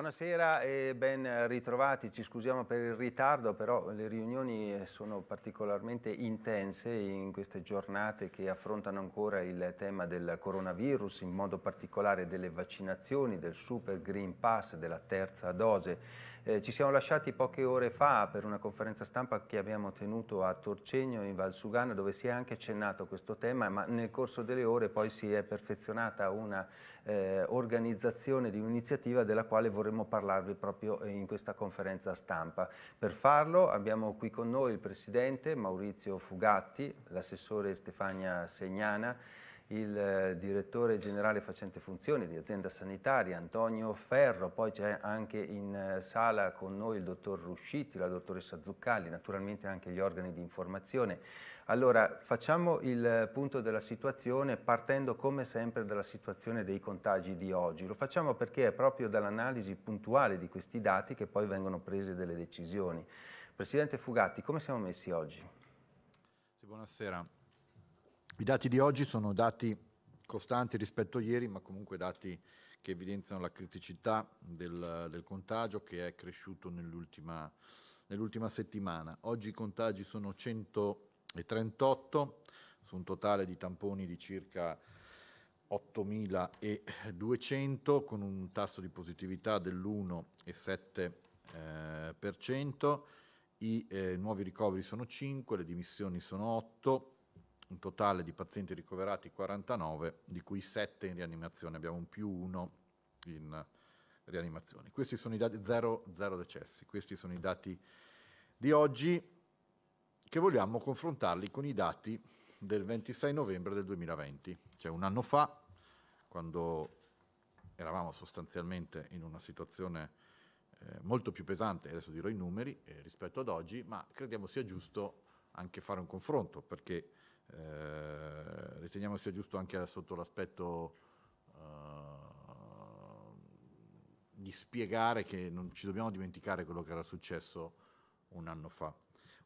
Buonasera e ben ritrovati, ci scusiamo per il ritardo, però le riunioni eh, sono particolarmente intense in queste giornate che affrontano ancora il tema del coronavirus, in modo particolare delle vaccinazioni, del Super Green Pass, della terza dose eh, ci siamo lasciati poche ore fa per una conferenza stampa che abbiamo tenuto a Torcegno in Valsugana dove si è anche accennato questo tema, ma nel corso delle ore poi si è perfezionata una eh, organizzazione di un'iniziativa della quale vorremmo parlarvi proprio eh, in questa conferenza stampa. Per farlo abbiamo qui con noi il Presidente Maurizio Fugatti, l'assessore Stefania Segnana, il eh, direttore generale facente funzioni di azienda sanitaria Antonio Ferro, poi c'è anche in eh, sala con noi il dottor Rusciti, la dottoressa Zuccalli, naturalmente anche gli organi di informazione. Allora facciamo il eh, punto della situazione partendo come sempre dalla situazione dei contagi di oggi. Lo facciamo perché è proprio dall'analisi puntuale di questi dati che poi vengono prese delle decisioni. Presidente Fugatti, come siamo messi oggi? Sì, buonasera. I dati di oggi sono dati costanti rispetto a ieri, ma comunque dati che evidenziano la criticità del, del contagio che è cresciuto nell'ultima, nell'ultima settimana. Oggi i contagi sono 138 su un totale di tamponi di circa 8.200 con un tasso di positività dell'1,7%. Eh, I eh, nuovi ricoveri sono 5, le dimissioni sono 8, un totale di pazienti ricoverati 49, di cui 7 in rianimazione, abbiamo un più 1 in rianimazione. Questi sono i dati, 0, decessi, questi sono i dati di oggi che vogliamo confrontarli con i dati del 26 novembre del 2020, cioè un anno fa, quando eravamo sostanzialmente in una situazione eh, molto più pesante, adesso dirò i numeri, eh, rispetto ad oggi, ma crediamo sia giusto anche fare un confronto, perché eh, riteniamo sia giusto anche sotto l'aspetto uh, di spiegare che non ci dobbiamo dimenticare quello che era successo un anno fa.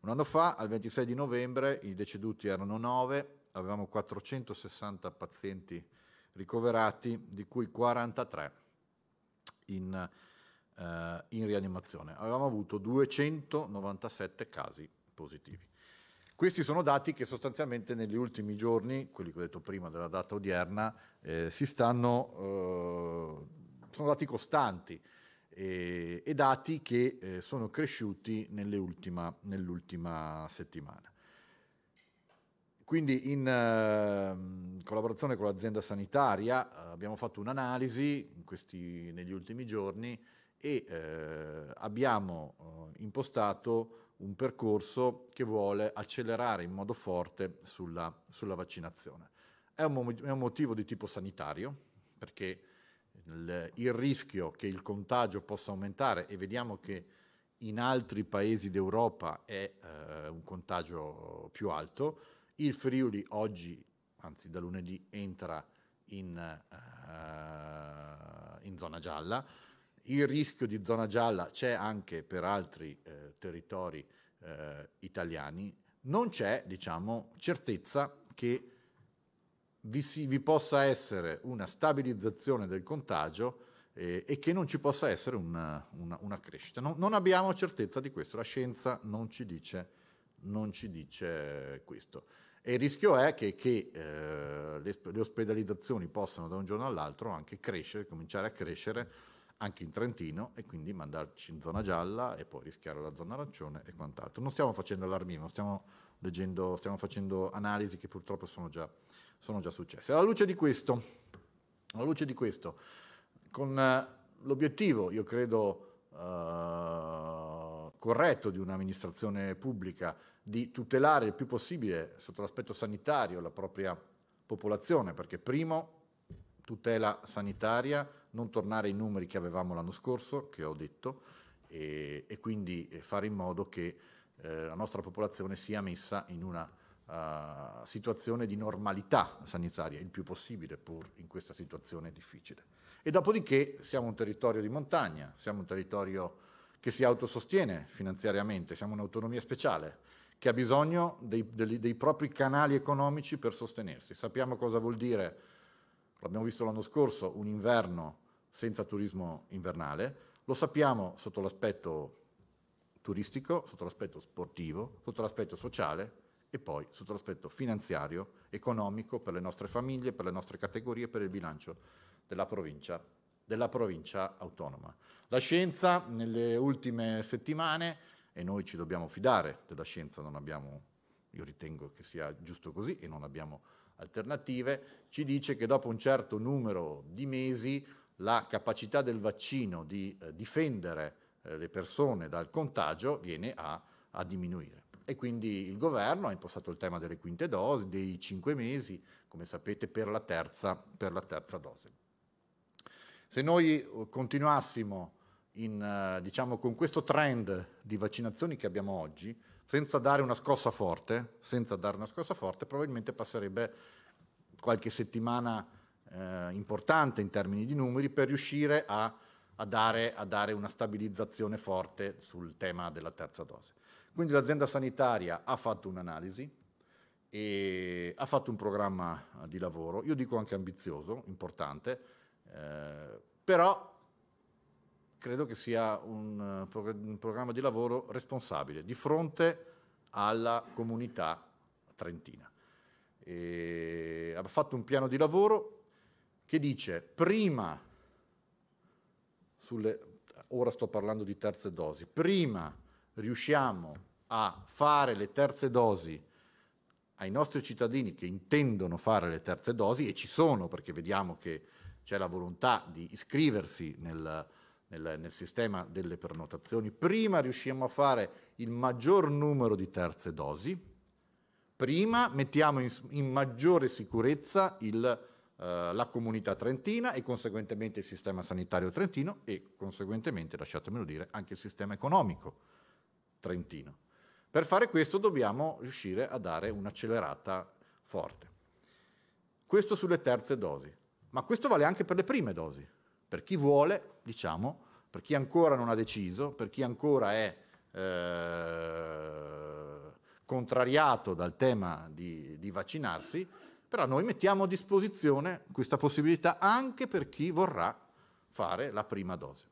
Un anno fa, al 26 di novembre, i deceduti erano 9, avevamo 460 pazienti ricoverati, di cui 43 in, uh, in rianimazione. Avevamo avuto 297 casi positivi. Questi sono dati che sostanzialmente negli ultimi giorni, quelli che ho detto prima della data odierna, eh, si stanno, eh, sono dati costanti eh, e dati che eh, sono cresciuti nell'ultima, settimana. Quindi in ehm, collaborazione con l'azienda sanitaria eh, abbiamo fatto un'analisi negli ultimi giorni e eh, abbiamo eh, impostato un percorso che vuole accelerare in modo forte sulla, sulla vaccinazione. È un, è un, motivo di tipo sanitario, perché il, il, rischio che il contagio possa aumentare, e vediamo che in altri paesi d'Europa è eh, un contagio più alto, il Friuli oggi, anzi da lunedì, entra in, eh, in zona gialla, il rischio di zona gialla c'è anche per altri eh, territori eh, italiani, non c'è diciamo, certezza che vi, si, vi, possa essere una stabilizzazione del contagio eh, e che non ci possa essere una, una, una crescita. No, non abbiamo certezza di questo, la scienza non ci dice, non ci dice questo. E il rischio è che, che eh, le, le, ospedalizzazioni possano da un giorno all'altro anche crescere, cominciare a crescere anche in Trentino e quindi mandarci in zona gialla e poi rischiare la zona arancione e quant'altro. Non stiamo facendo allarmismo, stiamo, leggendo, stiamo facendo analisi che purtroppo sono già, sono già successe. Alla luce di questo, luce di questo con eh, l'obiettivo, io credo, eh, corretto di un'amministrazione pubblica di tutelare il più possibile sotto l'aspetto sanitario la propria popolazione, perché primo tutela sanitaria, non tornare ai numeri che avevamo l'anno scorso, che ho detto, e, e quindi eh, fare in modo che eh, la nostra popolazione sia messa in una uh, situazione di normalità sanitaria il più possibile, pur in questa situazione difficile. E dopodiché siamo un territorio di montagna, siamo un territorio che si autosostiene finanziariamente, siamo un'autonomia speciale che ha bisogno dei, dei, dei, propri canali economici per sostenersi. Sappiamo cosa vuol dire, l'abbiamo visto l'anno scorso, un inverno senza turismo invernale. Lo sappiamo sotto l'aspetto turistico, sotto l'aspetto sportivo, sotto l'aspetto sociale e poi sotto l'aspetto finanziario, economico per le nostre famiglie, per le nostre categorie, per il bilancio della provincia, della provincia autonoma. La scienza nelle ultime settimane, e noi ci dobbiamo fidare della scienza, non abbiamo, io ritengo che sia giusto così e non abbiamo alternative, ci dice che dopo un certo numero di mesi la capacità del vaccino di eh, difendere eh, le persone dal contagio viene a, a, diminuire. E quindi il governo ha impostato il tema delle quinte dosi, dei cinque mesi, come sapete, per la terza, per la terza dose. Se noi eh, continuassimo in, eh, diciamo, con questo trend di vaccinazioni che abbiamo oggi, senza dare una scossa forte, senza dare una scossa forte, probabilmente passerebbe qualche settimana eh, importante in termini di numeri per riuscire a, a, dare, a dare una stabilizzazione forte sul tema della terza dose. Quindi l'azienda sanitaria ha fatto un'analisi, e ha fatto un programma eh, di lavoro, io dico anche ambizioso, importante, eh, però credo che sia un, eh, un, programma di lavoro responsabile di fronte alla comunità trentina. E ha fatto un piano di lavoro che dice prima, sulle, ora sto parlando di terze dosi, prima riusciamo a fare le terze dosi ai nostri cittadini che intendono fare le terze dosi, e ci sono perché vediamo che c'è la volontà di iscriversi nel, nel, nel sistema delle prenotazioni, prima riusciamo a fare il maggior numero di terze dosi, prima mettiamo in, in maggiore sicurezza il eh, la comunità trentina e conseguentemente il sistema sanitario trentino e conseguentemente, lasciatemelo dire, anche il sistema economico trentino. Per fare questo dobbiamo riuscire a dare un'accelerata forte. Questo sulle terze dosi, ma questo vale anche per le prime dosi, per chi vuole, diciamo, per chi ancora non ha deciso, per chi ancora è eh, contrariato dal tema di, di vaccinarsi, però noi mettiamo a disposizione questa possibilità anche per chi vorrà fare la prima dose.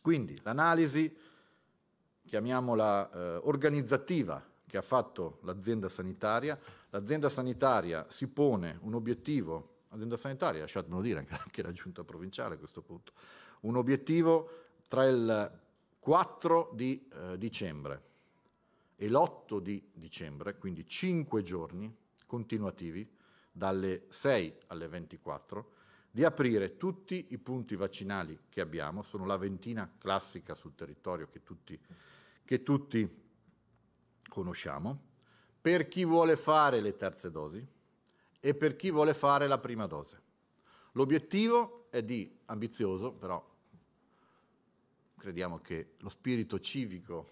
Quindi l'analisi, chiamiamola eh, organizzativa, che ha fatto l'azienda sanitaria, l'azienda sanitaria si pone un obiettivo, l'azienda sanitaria, lasciatemelo dire, anche la giunta provinciale a questo punto, un obiettivo tra il 4 di eh, dicembre e l'8 di dicembre, quindi 5 giorni continuativi, dalle 6 alle 24, di aprire tutti i punti vaccinali che abbiamo, sono la ventina classica sul territorio che tutti, che tutti conosciamo, per chi vuole fare le terze dosi e per chi vuole fare la prima dose. L'obiettivo è di, ambizioso però, crediamo che lo spirito civico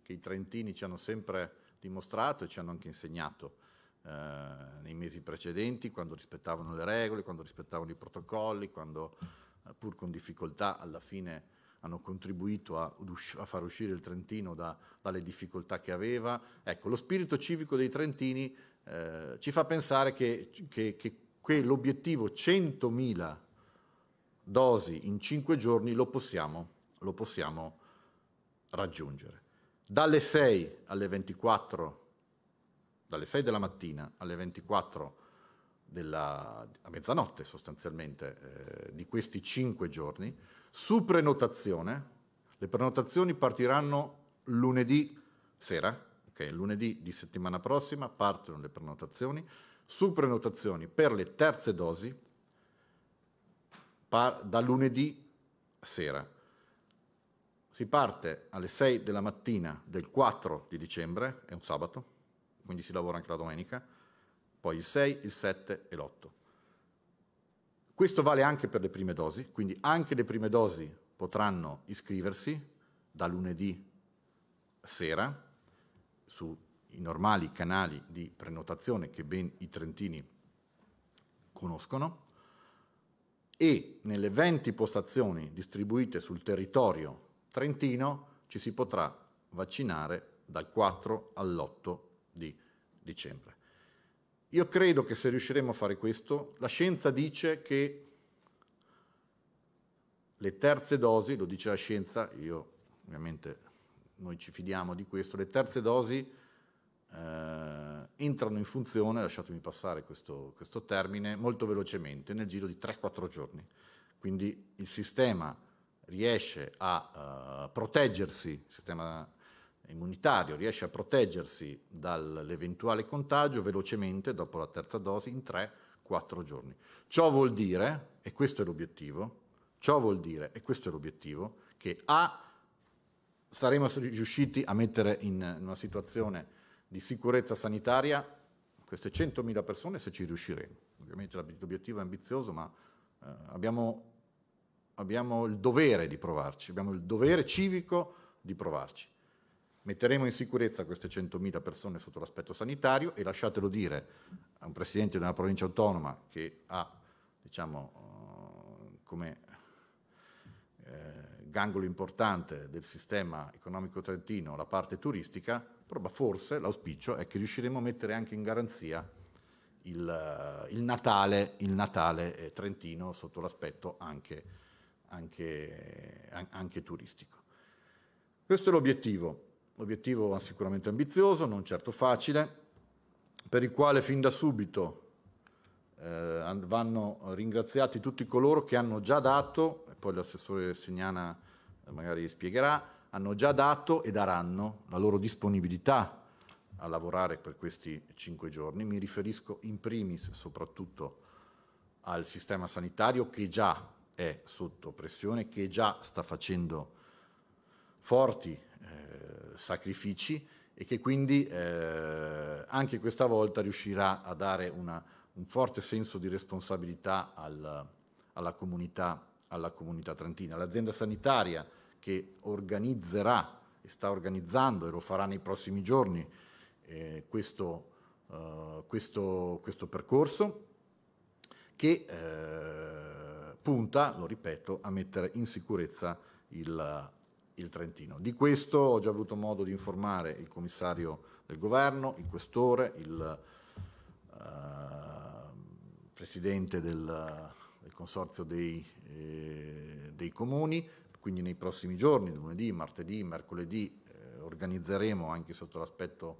che i trentini ci hanno sempre dimostrato e ci hanno anche insegnato eh, nei mesi precedenti, quando rispettavano le regole, quando rispettavano i protocolli, quando eh, pur con difficoltà alla fine hanno contribuito a, a far uscire il Trentino da, dalle difficoltà che aveva. Ecco, lo spirito civico dei Trentini eh, ci fa pensare che, che, che, che 100.000 dosi in 5 giorni lo possiamo, lo possiamo raggiungere. Dalle 6 alle 24 dalle 6 della mattina alle 24 della, a mezzanotte sostanzialmente eh, di questi 5 giorni su prenotazione. Le prenotazioni partiranno lunedì sera, ok? Lunedì di settimana prossima partono le prenotazioni. Su prenotazioni per le terze dosi par- da lunedì sera. Si parte alle 6 della mattina del 4 di dicembre, è un sabato, quindi si lavora anche la domenica, poi il 6, il 7 e l'8. Questo vale anche per le prime dosi, quindi anche le prime dosi potranno iscriversi da lunedì sera sui normali canali di prenotazione che ben i trentini conoscono e nelle 20 postazioni distribuite sul territorio trentino ci si potrà vaccinare dal 4 all'8 di dicembre. Io credo che se riusciremo a fare questo, la scienza dice che le terze dosi, lo dice la scienza, io ovviamente noi ci fidiamo di questo, le terze dosi eh, entrano in funzione, lasciatemi passare questo, questo termine, molto velocemente, nel giro di 3-4 giorni. Quindi il sistema riesce a uh, proteggersi, il sistema immunitario riesce a proteggersi dall'eventuale contagio velocemente dopo la terza dose in 3-4 giorni. Ciò vuol dire, e questo è l'obiettivo, ciò vuol dire, e questo è l'obiettivo, che A saremo riusciti a mettere in una situazione di sicurezza sanitaria queste 100.000 persone se ci riusciremo. Ovviamente l'obiettivo è ambizioso, ma eh, abbiamo, abbiamo il dovere di provarci, abbiamo il dovere civico di provarci. Metteremo in sicurezza queste 100.000 persone sotto l'aspetto sanitario e lasciatelo dire a un presidente di una provincia autonoma che ha, diciamo, eh, come eh, gangolo importante del sistema economico trentino la parte turistica, però forse l'auspicio è che riusciremo a mettere anche in garanzia il, eh, il Natale, il Natale eh, trentino sotto l'aspetto anche, anche, anche turistico. Questo è l'obiettivo obiettivo sicuramente ambizioso, non certo facile, per il quale fin da subito eh, vanno ringraziati tutti coloro che hanno già dato, e poi l'assessore Segnana eh, magari spiegherà, hanno già dato e daranno la loro disponibilità a lavorare per questi cinque giorni. Mi riferisco in primis soprattutto al sistema sanitario che già è sotto pressione, che già sta facendo forti eh, sacrifici e che quindi eh, anche questa volta riuscirà a dare una, un forte senso di responsabilità al, alla, comunità, alla comunità trentina. L'azienda sanitaria che organizzerà e sta organizzando e lo farà nei prossimi giorni eh, questo, eh, questo, questo, percorso che eh, punta, lo ripeto, a mettere in sicurezza il, il Trentino. Di questo ho già avuto modo di informare il commissario del governo, il questore, il eh, presidente del, del, consorzio dei, eh, dei comuni, quindi nei prossimi giorni, lunedì, martedì, mercoledì, eh, organizzeremo anche sotto l'aspetto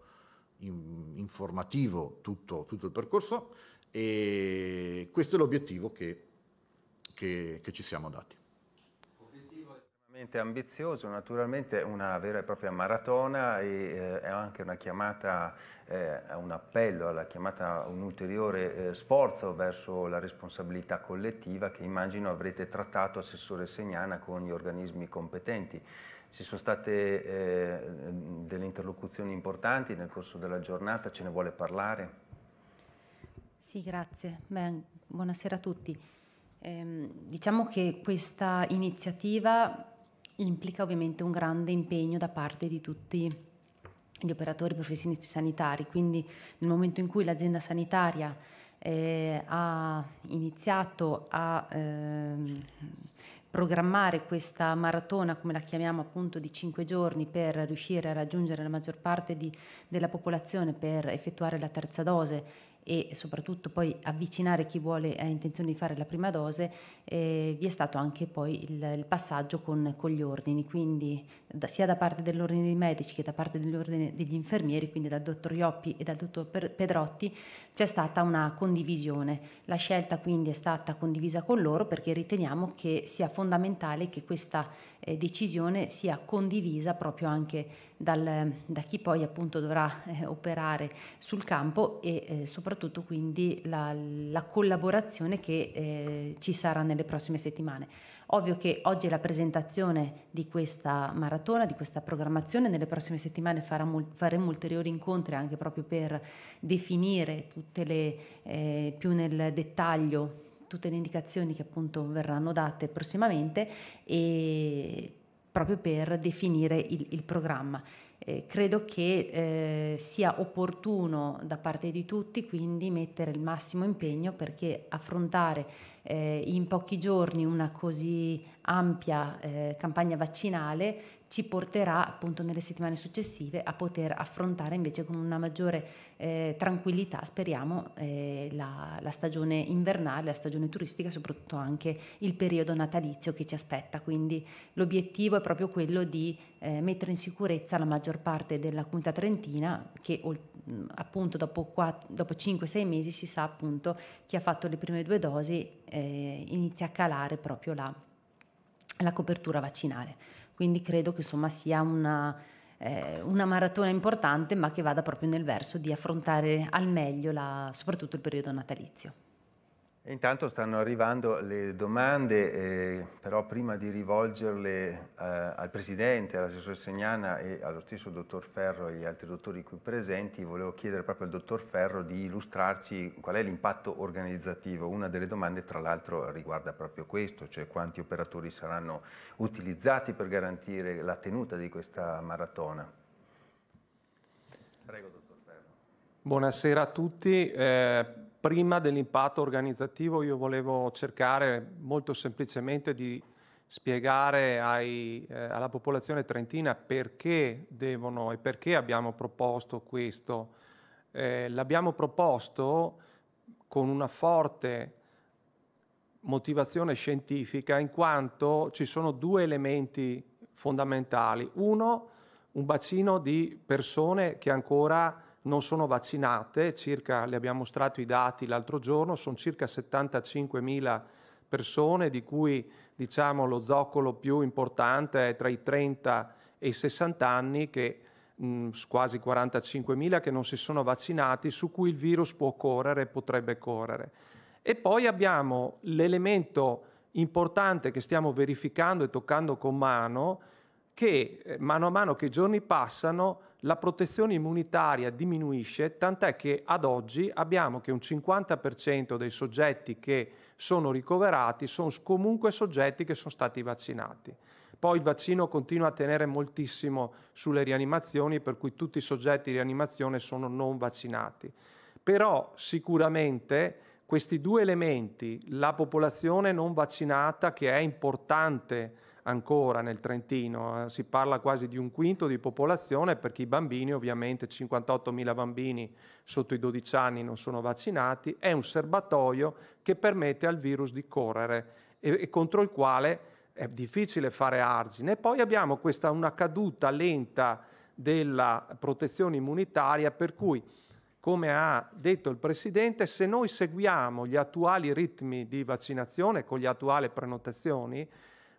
in, informativo tutto, tutto, il percorso e questo è l'obiettivo che, che, che ci siamo dati ambizioso, naturalmente una vera e propria maratona e eh, è anche una chiamata, eh, un appello alla chiamata, un ulteriore eh, sforzo verso la responsabilità collettiva che immagino avrete trattato Assessore Segnana con gli organismi competenti. Ci sono state eh, delle interlocuzioni importanti nel corso della giornata, ce ne vuole parlare? Sì, grazie. Beh, buonasera a tutti. Ehm, diciamo che questa iniziativa implica ovviamente un grande impegno da parte di tutti gli operatori professionisti sanitari, quindi nel momento in cui l'azienda sanitaria eh, ha iniziato a eh, programmare questa maratona, come la chiamiamo appunto, di 5 giorni per riuscire a raggiungere la maggior parte di, della popolazione per effettuare la terza dose e soprattutto poi avvicinare chi vuole ha intenzione di fare la prima dose, eh, vi è stato anche poi il, il passaggio con, con, gli ordini, quindi da, sia da parte dell'ordine dei medici che da parte dell'ordine degli infermieri, quindi dal dottor Ioppi e dal dottor Pedrotti, c'è stata una condivisione. La scelta quindi è stata condivisa con loro perché riteniamo che sia fondamentale che questa eh, decisione sia condivisa proprio anche dal, da chi poi appunto dovrà eh, operare sul campo e eh, soprattutto quindi la, la collaborazione che eh, ci sarà nelle prossime settimane. Ovvio che oggi è la presentazione di questa maratona, di questa programmazione, nelle prossime settimane faremo ulteriori incontri anche proprio per definire tutte le, eh, più nel dettaglio tutte le indicazioni che appunto verranno date prossimamente e proprio per definire il, il programma. Eh, credo che eh, sia opportuno da parte di tutti quindi mettere il massimo impegno perché affrontare eh, in pochi giorni una così ampia eh, campagna vaccinale ci porterà appunto nelle settimane successive a poter affrontare invece con una maggiore eh, tranquillità, speriamo, eh, la, la, stagione invernale, la stagione turistica, soprattutto anche il periodo natalizio che ci aspetta. Quindi l'obiettivo è proprio quello di eh, mettere in sicurezza la maggior parte della comunità trentina che appunto dopo, 5-6 mesi si sa appunto chi ha fatto le prime due dosi eh, inizia a calare proprio la, la copertura vaccinale. Quindi credo che insomma sia una, eh, una maratona importante, ma che vada proprio nel verso di affrontare al meglio la, soprattutto il periodo natalizio intanto stanno arrivando le domande, eh, però prima di rivolgerle eh, al Presidente, all'assessore Segnana e allo stesso Dottor Ferro e agli altri dottori qui presenti, volevo chiedere proprio al Dottor Ferro di illustrarci qual è l'impatto organizzativo. Una delle domande tra l'altro riguarda proprio questo, cioè quanti operatori saranno utilizzati per garantire la tenuta di questa maratona. Prego, Dottor Ferro. Buonasera a tutti. Eh prima dell'impatto organizzativo io volevo cercare molto semplicemente di spiegare ai, eh, alla popolazione trentina perché devono e perché abbiamo proposto questo. Eh, l'abbiamo proposto con una forte motivazione scientifica in quanto ci sono due elementi fondamentali. Uno, un bacino di persone che ancora non sono vaccinate, circa, le abbiamo mostrato i dati l'altro giorno, sono circa 75.000 persone, di cui diciamo, lo zoccolo più importante è tra i 30 e i 60 anni, che, mh, quasi 45.000 che non si sono vaccinati, su cui il virus può correre e potrebbe correre. E poi abbiamo l'elemento importante che stiamo verificando e toccando con mano, che eh, mano a mano che i giorni passano la protezione immunitaria diminuisce, tant'è che ad oggi abbiamo che un 50% dei soggetti che sono ricoverati sono comunque soggetti che sono stati vaccinati. Poi il vaccino continua a tenere moltissimo sulle rianimazioni, per cui tutti i soggetti di rianimazione sono non vaccinati. Però sicuramente questi due elementi, la popolazione non vaccinata che è importante ancora nel Trentino, eh, si parla quasi di un quinto di popolazione perché i bambini, ovviamente 58.000 bambini sotto i 12 anni non sono vaccinati, è un serbatoio che permette al virus di correre e, e contro il quale è difficile fare argine. poi abbiamo questa una caduta lenta della protezione immunitaria per cui come ha detto il Presidente, se noi seguiamo gli attuali ritmi di vaccinazione con le attuali prenotazioni,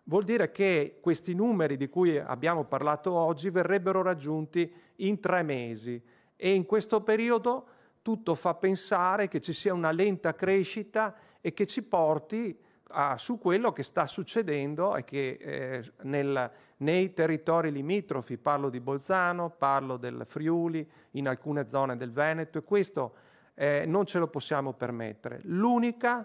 vuol dire che questi numeri di cui abbiamo parlato oggi verrebbero raggiunti in tre mesi e in questo periodo tutto fa pensare che ci sia una lenta crescita e che ci porti a, su quello che sta succedendo e che eh, nel, nei territori limitrofi, parlo di Bolzano, parlo del Friuli, in alcune zone del Veneto e questo eh, non ce lo possiamo permettere. L'unica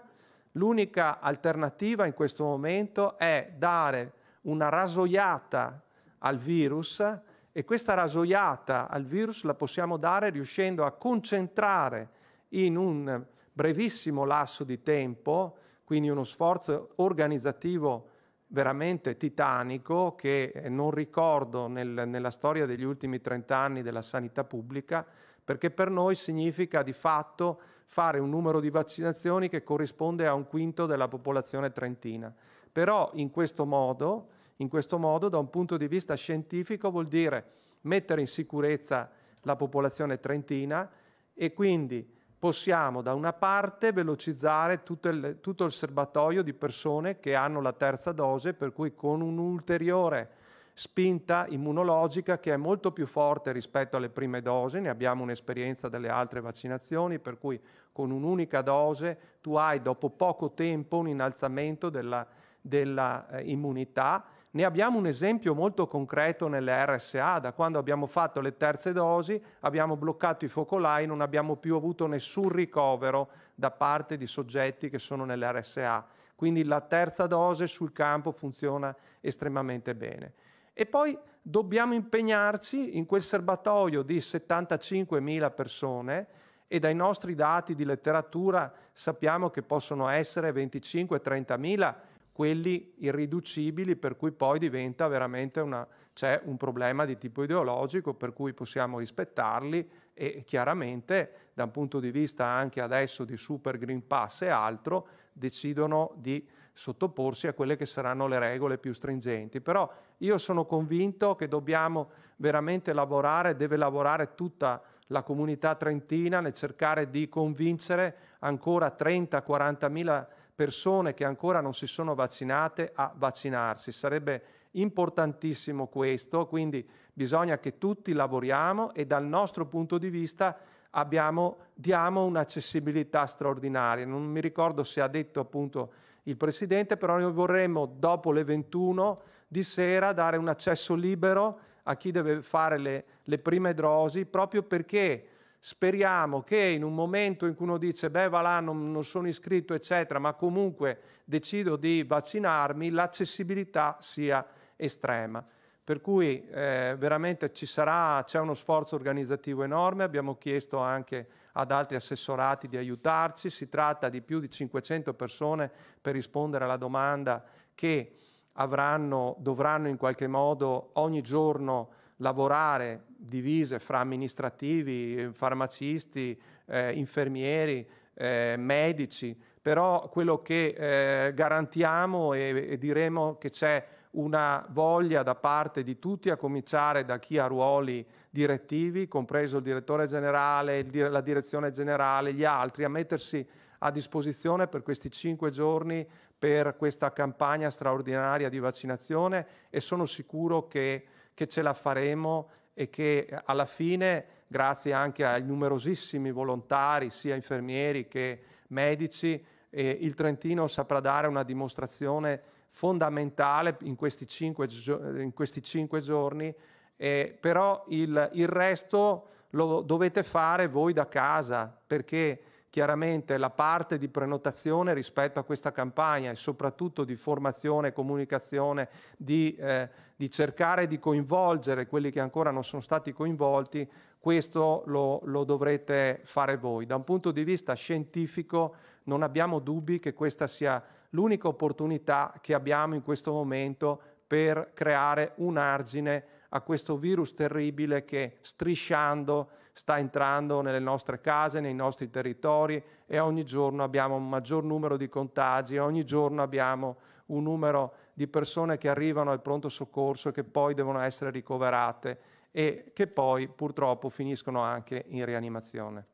L'unica alternativa in questo momento è dare una rasoiata al virus e questa rasoiata al virus la possiamo dare riuscendo a concentrare in un brevissimo lasso di tempo, quindi uno sforzo organizzativo veramente titanico che non ricordo nel, nella storia degli ultimi 30 anni della sanità pubblica, perché per noi significa di fatto fare un numero di vaccinazioni che corrisponde a un quinto della popolazione trentina. Però in questo modo, in questo modo da un punto di vista scientifico, vuol dire mettere in sicurezza la popolazione trentina e quindi possiamo da una parte velocizzare tutto il, tutto il serbatoio di persone che hanno la terza dose, per cui con un ulteriore spinta immunologica che è molto più forte rispetto alle prime dosi, ne abbiamo un'esperienza delle altre vaccinazioni, per cui con un'unica dose tu hai dopo poco tempo un innalzamento della, della eh, immunità. Ne abbiamo un esempio molto concreto nelle RSA, da quando abbiamo fatto le terze dosi abbiamo bloccato i focolai, non abbiamo più avuto nessun ricovero da parte di soggetti che sono nelle RSA. Quindi la terza dose sul campo funziona estremamente bene. E poi dobbiamo impegnarci in quel serbatoio di 75.000 persone e dai nostri dati di letteratura sappiamo che possono essere 25-30.000 quelli irriducibili per cui poi diventa veramente una, c'è un problema di tipo ideologico per cui possiamo rispettarli e chiaramente da un punto di vista anche adesso di Super Green Pass e altro decidono di sottoporsi a quelle che saranno le regole più stringenti. Però io sono convinto che dobbiamo veramente lavorare, deve lavorare tutta la comunità trentina nel cercare di convincere ancora 30-40 mila persone che ancora non si sono vaccinate a vaccinarsi. Sarebbe importantissimo questo, quindi bisogna che tutti lavoriamo e dal nostro punto di vista abbiamo, diamo un'accessibilità straordinaria. Non mi ricordo se ha detto appunto il Presidente, però noi vorremmo dopo le 21 di sera dare un accesso libero a chi deve fare le, le prime dosi, proprio perché speriamo che in un momento in cui uno dice beh va là non, non sono iscritto eccetera, ma comunque decido di vaccinarmi, l'accessibilità sia estrema. Per cui eh, veramente ci sarà, c'è uno sforzo organizzativo enorme, abbiamo chiesto anche ad altri assessorati di aiutarci, si tratta di più di 500 persone per rispondere alla domanda che avranno, dovranno in qualche modo ogni giorno lavorare divise fra amministrativi, farmacisti, eh, infermieri, eh, medici, però quello che eh, garantiamo e, e diremo che c'è una voglia da parte di tutti, a cominciare da chi ha ruoli direttivi, compreso il direttore generale, il, la direzione generale, gli altri, a mettersi a disposizione per questi cinque giorni per questa campagna straordinaria di vaccinazione e sono sicuro che, che ce la faremo e che alla fine, grazie anche ai numerosissimi volontari, sia infermieri che medici, eh, il Trentino saprà dare una dimostrazione fondamentale in questi cinque, in questi cinque giorni, eh, però il, il resto lo dovete fare voi da casa perché chiaramente la parte di prenotazione rispetto a questa campagna e soprattutto di formazione e comunicazione, di, eh, di, cercare di coinvolgere quelli che ancora non sono stati coinvolti, questo lo, lo dovrete fare voi. Da un punto di vista scientifico non abbiamo dubbi che questa sia l'unica opportunità che abbiamo in questo momento per creare un argine a questo virus terribile che strisciando sta entrando nelle nostre case, nei nostri territori e ogni giorno abbiamo un maggior numero di contagi, ogni giorno abbiamo un numero di persone che arrivano al pronto soccorso e che poi devono essere ricoverate e che poi purtroppo finiscono anche in rianimazione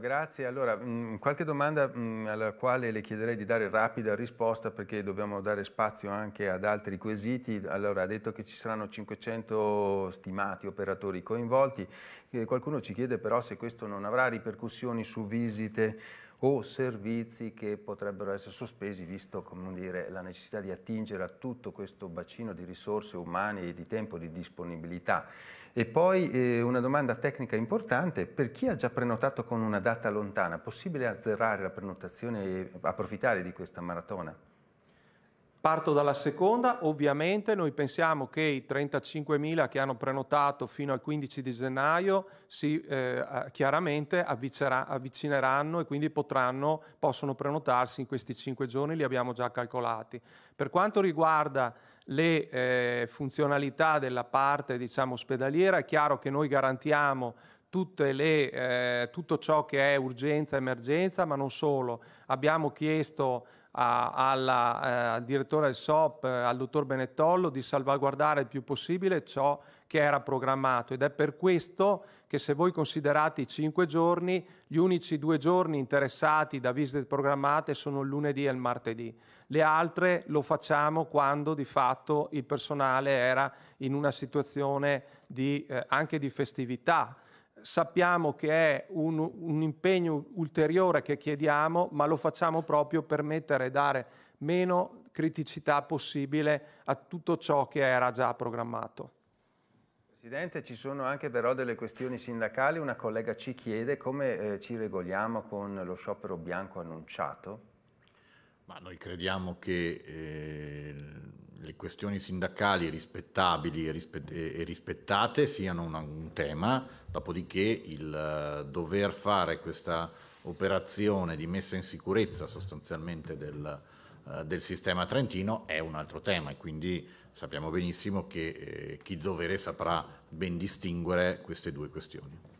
grazie. Allora, mm, qualche domanda mm, alla quale le chiederei di dare rapida risposta perché dobbiamo dare spazio anche ad altri quesiti. Allora, ha detto che ci saranno 500 stimati operatori coinvolti. Eh, qualcuno ci chiede però se questo non avrà ripercussioni su visite o servizi che potrebbero essere sospesi visto dire, la necessità di attingere a tutto questo bacino di risorse umane e di tempo di disponibilità. E poi eh, una domanda tecnica importante, per chi ha già prenotato con una data lontana, è possibile azzerare la prenotazione e approfittare di questa maratona? Parto dalla seconda, ovviamente noi pensiamo che i 35.000 che hanno prenotato fino al 15 di gennaio si eh, chiaramente avvicineranno e quindi potranno, possono prenotarsi in questi 5 giorni, li abbiamo già calcolati. Per quanto riguarda le eh, funzionalità della parte diciamo, ospedaliera, è chiaro che noi garantiamo le, eh, tutto ciò che è urgenza, emergenza, ma non solo. Abbiamo chiesto alla, eh, al direttore del SOP, eh, al dottor Benettollo, di salvaguardare il più possibile ciò che era programmato ed è per questo che se voi considerate i cinque giorni, gli unici due giorni interessati da visite programmate sono il lunedì e il martedì. Le altre lo facciamo quando di fatto il personale era in una situazione di, eh, anche di festività, sappiamo che è un, un, impegno ulteriore che chiediamo, ma lo facciamo proprio per mettere e dare meno criticità possibile a tutto ciò che era già programmato. Presidente, ci sono anche però delle questioni sindacali. Una collega ci chiede come eh, ci regoliamo con lo sciopero bianco annunciato. Ma noi crediamo che eh, le questioni sindacali rispettabili e rispettate siano un, un tema, dopodiché il eh, dover fare questa operazione di messa in sicurezza sostanzialmente del, eh, del sistema trentino è un altro tema e quindi sappiamo benissimo che eh, chi dovere saprà ben distinguere queste due questioni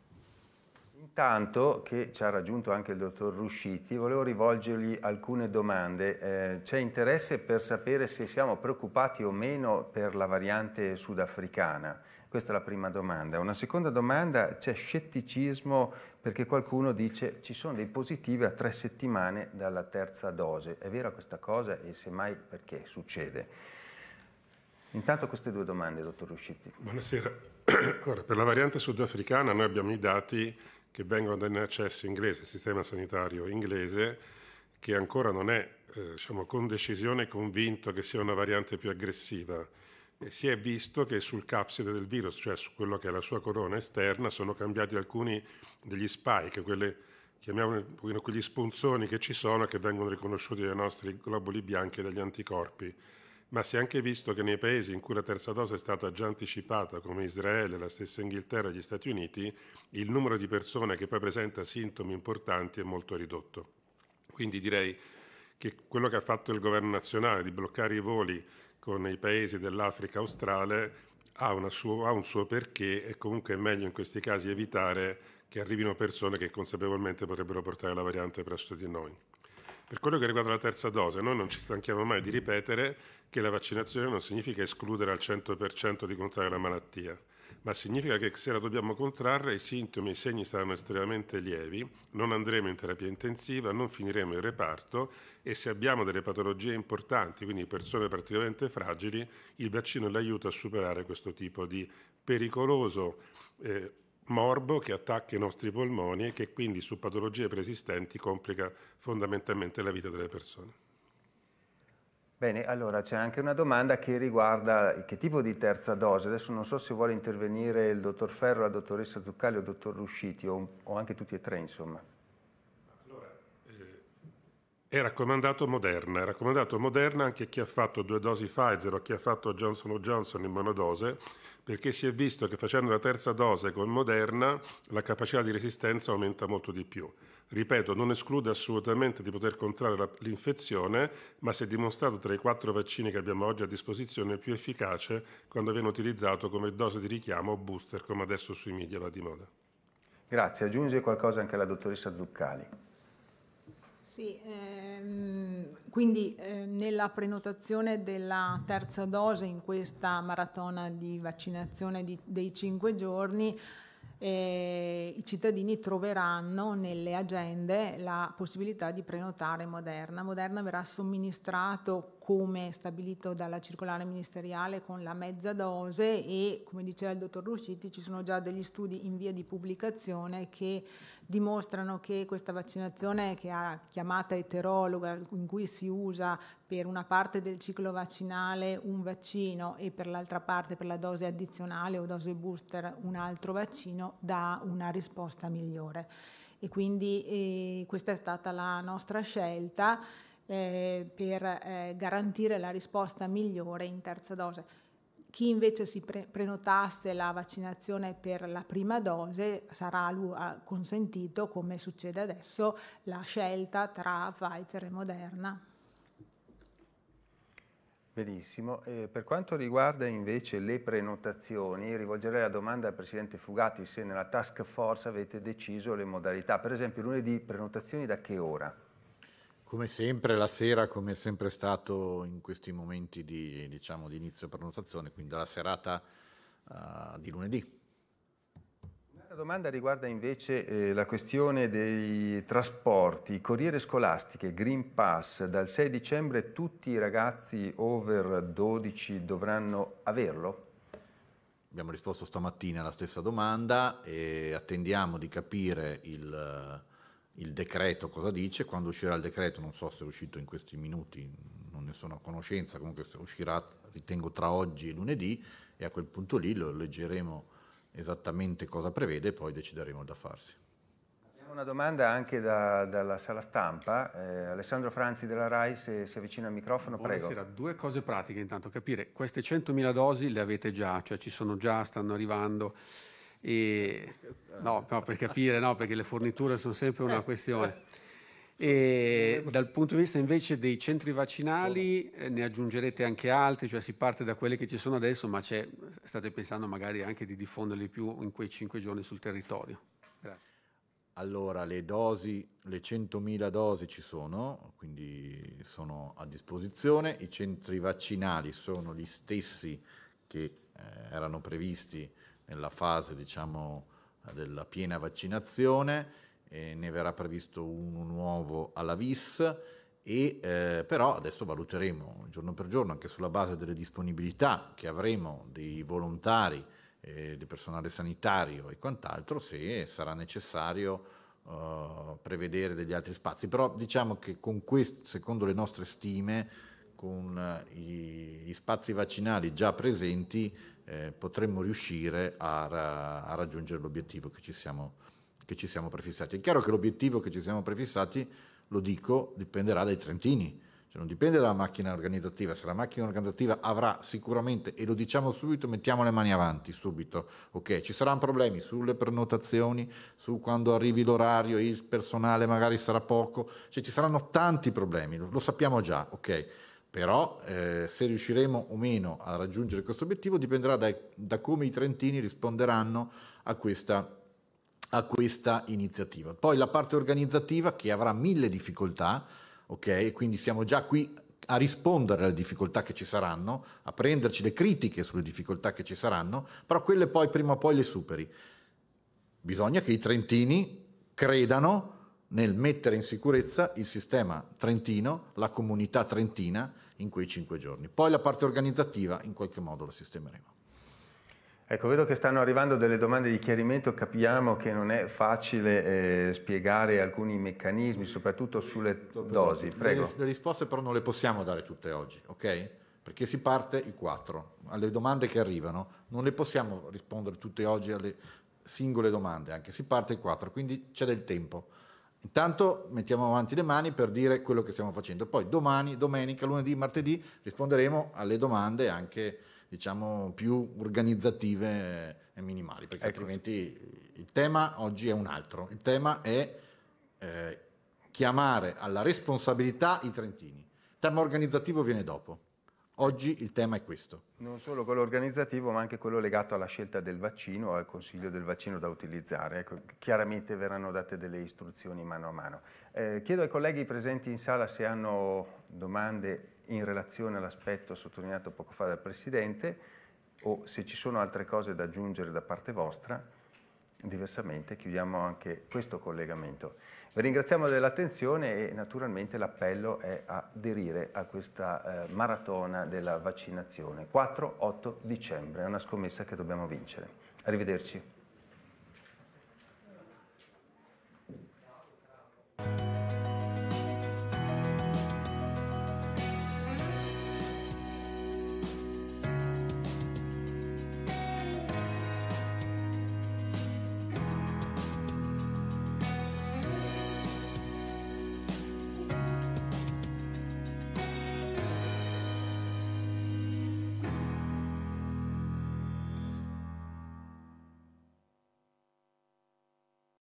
intanto che ci ha raggiunto anche il dottor Rusciti, volevo rivolgergli alcune domande. Eh, c'è interesse per sapere se siamo preoccupati o meno per la variante sudafricana? Questa è la prima domanda. Una seconda domanda, c'è scetticismo perché qualcuno dice ci sono dei positivi a tre settimane dalla terza dose. È vera questa cosa e semmai perché succede? Intanto queste due domande, dottor Rusciti. Buonasera. Allora, per la variante sudafricana noi abbiamo i dati che vengono dall'NHS inglese, il sistema sanitario inglese, che ancora non è eh, diciamo, con decisione convinto che sia una variante più aggressiva. E si è visto che sul capside del virus, cioè su quello che è la sua corona esterna, sono cambiati alcuni degli spike, quelle, chiamiamoli quegli spunzoni che ci sono che vengono riconosciuti dai nostri globuli bianchi e dagli anticorpi. Ma si è anche visto che nei paesi in cui la terza dose è stata già anticipata, come Israele, la stessa Inghilterra e gli Stati Uniti, il numero di persone che poi presenta sintomi importanti è molto ridotto. Quindi direi che quello che ha fatto il governo nazionale di bloccare i voli con i paesi dell'Africa australe ha, suo, ha un suo perché e comunque è meglio in questi casi evitare che arrivino persone che consapevolmente potrebbero portare la variante presso di noi. Per quello che riguarda la terza dose, noi non ci stanchiamo mai di ripetere che la vaccinazione non significa escludere al 100% di contrarre la malattia, ma significa che se la dobbiamo contrarre i sintomi e i segni saranno estremamente lievi, non andremo in terapia intensiva, non finiremo il reparto e se abbiamo delle patologie importanti, quindi persone particolarmente fragili, il vaccino l'aiuta a superare questo tipo di pericoloso eh, morbo che attacca i nostri polmoni e che quindi su patologie preesistenti complica fondamentalmente la vita delle persone. Bene, allora c'è anche una domanda che riguarda che tipo di terza dose. Adesso non so se vuole intervenire il dottor Ferro, la dottoressa Zuccalli o il dottor Rusciti o, o anche tutti e tre, insomma. È raccomandato Moderna, è raccomandato Moderna anche chi ha fatto due dosi Pfizer o chi ha fatto Johnson Johnson in monodose, perché si è visto che facendo la terza dose con Moderna la capacità di resistenza aumenta molto di più. Ripeto, non esclude assolutamente di poter contrarre la, l'infezione, ma si è dimostrato tra i quattro vaccini che abbiamo oggi a disposizione più efficace quando viene utilizzato come dose di richiamo o booster, come adesso sui media va di moda. Grazie, aggiunge qualcosa anche la dottoressa Zuccali. Sì, ehm, quindi eh, nella prenotazione della terza dose in questa maratona di vaccinazione di, dei cinque giorni eh, i cittadini troveranno nelle agende la possibilità di prenotare Moderna. Moderna verrà somministrato come stabilito dalla circolare ministeriale con la mezza dose e come diceva il dottor Rusciti ci sono già degli studi in via di pubblicazione che dimostrano che questa vaccinazione che ha chiamata eterologa, in cui si usa per una parte del ciclo vaccinale un vaccino e per l'altra parte per la dose addizionale o dose booster un altro vaccino, dà una risposta migliore. E quindi eh, questa è stata la nostra scelta. Eh, per eh, garantire la risposta migliore in terza dose. Chi invece si pre- prenotasse la vaccinazione per la prima dose sarà consentito, come succede adesso, la scelta tra Pfizer e Moderna. Benissimo. Eh, per quanto riguarda invece le prenotazioni, rivolgerei la domanda al Presidente Fugati se nella task force avete deciso le modalità. Per esempio lunedì prenotazioni da che ora? Come sempre, la sera, come è sempre stato in questi momenti di, diciamo, di inizio prenotazione, quindi dalla serata uh, di lunedì. La domanda riguarda invece eh, la questione dei trasporti, corriere scolastiche, Green Pass. Dal 6 dicembre tutti i ragazzi over 12 dovranno averlo? Abbiamo risposto stamattina alla stessa domanda e attendiamo di capire il il decreto cosa dice, quando uscirà il decreto, non so se è uscito in questi minuti, non ne sono a conoscenza, comunque uscirà ritengo tra oggi e lunedì e a quel punto lì lo leggeremo esattamente cosa prevede e poi decideremo da farsi. Abbiamo una domanda anche da, dalla sala stampa, eh, Alessandro Franzi della RAI se si avvicina al microfono, Buonasera. prego. Due cose pratiche intanto, capire, queste 100.000 dosi le avete già, cioè ci sono già, stanno arrivando, e, no, no, per capire, no, perché le forniture sono sempre una questione. E dal punto di vista invece dei centri vaccinali eh, ne aggiungerete anche altri, cioè si parte da quelli che ci sono adesso, ma state pensando magari anche di diffonderli più in quei cinque giorni sul territorio. Allora, le dosi, le 100.000 dosi ci sono, quindi sono a disposizione, i centri vaccinali sono gli stessi che eh, erano previsti nella fase diciamo, della piena vaccinazione, ne verrà previsto uno nuovo alla VIS e eh, però adesso valuteremo giorno per giorno anche sulla base delle disponibilità che avremo dei volontari, eh, del personale sanitario e quant'altro se sarà necessario eh, prevedere degli altri spazi. Però diciamo che con questo, secondo le nostre stime, con eh, gli spazi vaccinali già presenti eh, potremmo riuscire a, ra- a, raggiungere l'obiettivo che ci, siamo, che ci siamo prefissati. È chiaro che l'obiettivo che ci siamo prefissati, lo dico, dipenderà dai trentini, cioè non dipende dalla macchina organizzativa. Se la macchina organizzativa avrà sicuramente, e lo diciamo subito, mettiamo le mani avanti subito, ok? Ci saranno problemi sulle prenotazioni, su quando arrivi l'orario, il personale magari sarà poco, cioè ci saranno tanti problemi, lo, lo sappiamo già, ok? Però eh, se riusciremo o meno a raggiungere questo obiettivo dipenderà da, da come i trentini risponderanno a questa, a questa iniziativa. Poi la parte organizzativa che avrà mille difficoltà, ok? Quindi siamo già qui a rispondere alle difficoltà che ci saranno, a prenderci le critiche sulle difficoltà che ci saranno, però quelle poi prima o poi le superi. Bisogna che i trentini credano nel mettere in sicurezza il sistema trentino, la comunità trentina in quei cinque giorni. Poi la parte organizzativa in qualche modo la sistemeremo. Ecco, vedo che stanno arrivando delle domande di chiarimento, capiamo che non è facile eh, spiegare alcuni meccanismi, soprattutto sulle dosi. Prego. Le, le risposte però non le possiamo dare tutte oggi, ok? Perché si parte i quattro. Alle domande che arrivano non le possiamo rispondere tutte oggi alle singole domande, anche si parte i quattro, quindi c'è del tempo. Intanto mettiamo avanti le mani per dire quello che stiamo facendo. Poi domani, domenica, lunedì, martedì risponderemo alle domande anche diciamo, più organizzative e minimali, perché ecco. altrimenti il tema oggi è un altro. Il tema è eh, chiamare alla responsabilità i trentini. Il tema organizzativo viene dopo. Oggi il tema è questo. Non solo quello organizzativo, ma anche quello legato alla scelta del vaccino, al consiglio del vaccino da utilizzare. Ecco, chiaramente verranno date delle istruzioni mano a mano. Eh, chiedo ai colleghi presenti in sala se hanno domande in relazione all'aspetto sottolineato poco fa dal Presidente o se ci sono altre cose da aggiungere da parte vostra. Diversamente chiudiamo anche questo collegamento. Vi ringraziamo dell'attenzione e naturalmente l'appello è aderire a questa eh, maratona della vaccinazione. 4-8 dicembre è una scommessa che dobbiamo vincere. Arrivederci.